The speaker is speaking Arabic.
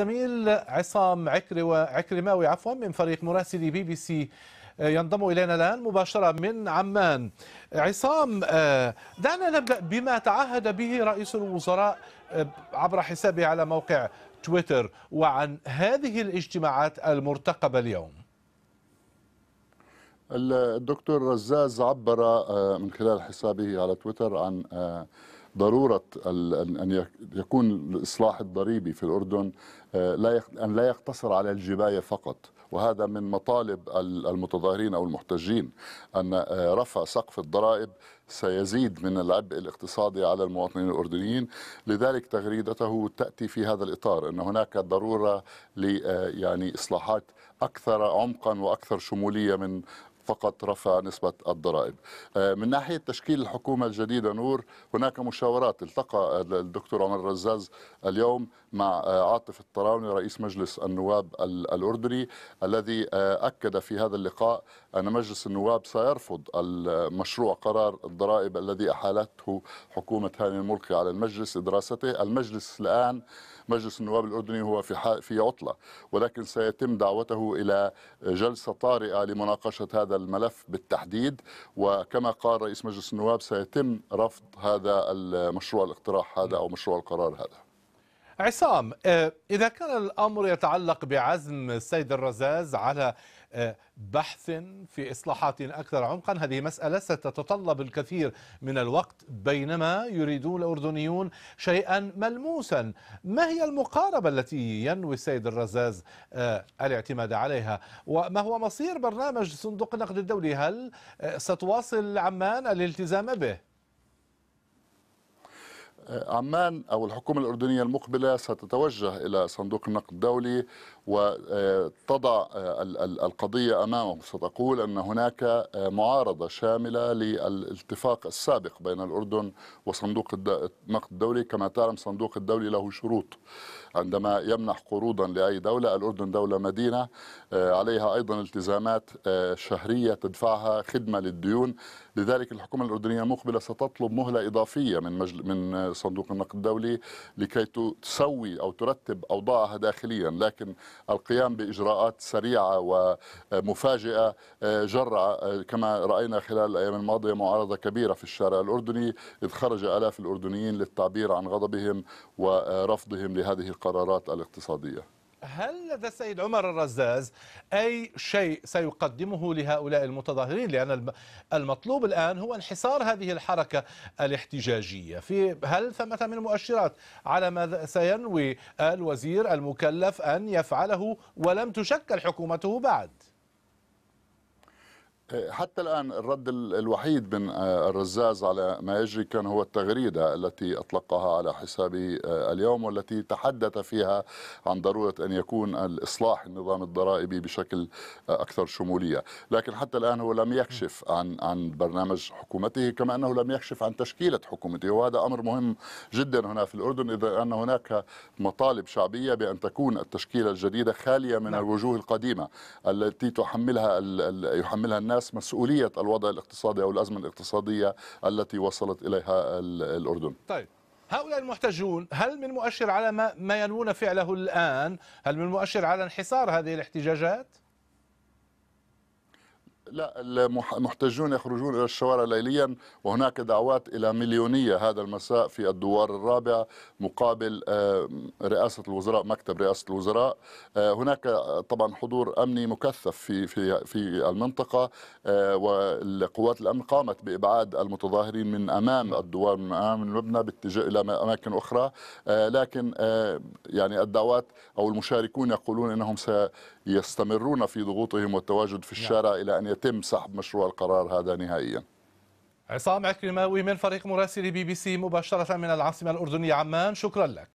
زميل عصام عكري وعكرماوي عفوا من فريق مراسلي بي بي سي آه، ينضم الينا الان مباشره من عمان. عصام آه، دعنا نبدا بما تعهد به رئيس الوزراء آه، عبر حسابه على موقع تويتر وعن هذه الاجتماعات المرتقبه اليوم. الدكتور رزاز عبر من خلال حسابه على تويتر عن ضروره ان يكون الاصلاح الضريبي في الاردن آه، ان لا يقتصر على الجبايه فقط وهذا من مطالب المتظاهرين او المحتجين ان آه، رفع سقف الضرائب سيزيد من العبء الاقتصادي على المواطنين الاردنيين لذلك تغريدته تاتي في هذا الاطار ان هناك ضروره ل آه، يعني اصلاحات اكثر عمقا واكثر شموليه من فقط رفع نسبة الضرائب آه، من ناحية تشكيل الحكومة الجديدة نور هناك مشاورات التقى الدكتور عمر الرزاز اليوم مع آه، عاطف الطراوني رئيس مجلس النواب الأردني الذي آه، أكد في هذا اللقاء أن مجلس النواب سيرفض المشروع قرار الضرائب الذي أحالته حكومة هاني الملقي على المجلس لدراسته المجلس الآن مجلس النواب الأردني هو في في عطلة ولكن سيتم دعوته إلى جلسة طارئة لمناقشة هذا الملف بالتحديد وكما قال رئيس مجلس النواب سيتم رفض هذا المشروع الاقتراح هذا أو مشروع القرار هذا عصام آه، إذا كان الأمر يتعلق بعزم السيد الرزاز على آه، بحث في إصلاحات أكثر عمقا هذه مسألة ستتطلب الكثير من الوقت بينما يريدون الأردنيون شيئا ملموسا ما هي المقاربة التي ينوي السيد الرزاز آه، الاعتماد عليها وما هو مصير برنامج صندوق النقد الدولي هل ستواصل عمان الالتزام به؟ عمان أو الحكومة الأردنية المقبلة ستتوجه إلى صندوق النقد الدولي وتضع آه، القضية أمامه ستقول أن هناك آه، معارضة شاملة للاتفاق السابق بين الأردن وصندوق النقد الدولي كما تعلم صندوق الدولي له شروط عندما يمنح قروضا لأي دولة الأردن دولة مدينة آه، عليها أيضا التزامات شهرية تدفعها خدمة للديون لذلك الحكومة الأردنية المقبلة ستطلب مهلة إضافية من, من صندوق النقد الدولي لكي تسوي أو ترتب أوضاعها داخليا لكن القيام باجراءات سريعه ومفاجئه آه، جرع آه، كما راينا خلال الايام الماضيه معارضه كبيره في الشارع الاردني اذ خرج الاف الاردنيين للتعبير عن غضبهم ورفضهم لهذه القرارات الاقتصاديه هل لدى السيد عمر الرزاز أي شيء سيقدمه لهؤلاء المتظاهرين لأن المطلوب الآن هو انحصار هذه الحركة الاحتجاجية في هل ثمة من مؤشرات على ما سينوي الوزير المكلف أن يفعله ولم تشكل حكومته بعد؟ حتى الآن الرد الوحيد من آه، الرزاز على ما يجري كان هو التغريدة التي أطلقها على حسابي آه، اليوم والتي تحدث فيها عن ضرورة أن يكون الإصلاح النظام الضرائبي بشكل آه، أكثر شمولية لكن حتى الآن هو لم يكشف عن عن برنامج حكومته كما أنه لم يكشف عن تشكيلة حكومته وهذا أمر مهم جدا هنا في الأردن إذا أن هناك مطالب شعبية بأن تكون التشكيلة الجديدة خالية من نعم. الوجوه القديمة التي تحملها يحملها الناس الناس مسؤولية الوضع الاقتصادي أو الأزمة الاقتصادية التي وصلت إليها الأردن طيب هؤلاء المحتجون هل من مؤشر على ما ينوون فعله الآن هل من مؤشر على انحصار هذه الاحتجاجات؟ لا المحتجون يخرجون إلى الشوارع ليليا وهناك دعوات إلى مليونية هذا المساء في الدوار الرابع مقابل آه، رئاسة الوزراء مكتب رئاسة الوزراء آه، هناك طبعا حضور أمني مكثف في في في المنطقة آه، والقوات الأمن قامت بإبعاد المتظاهرين من أمام الدوار من أمام المبنى باتجاه إلى أماكن أخرى لكن يعني الدعوات أو المشاركون يقولون أنهم سيستمرون في ضغوطهم والتواجد في نعم. الشارع إلى أن يتم سحب مشروع القرار هذا نهائيا عصام عكرماوي من فريق مراسلي بي بي سي مباشرة من العاصمة الأردنية عمان شكرا لك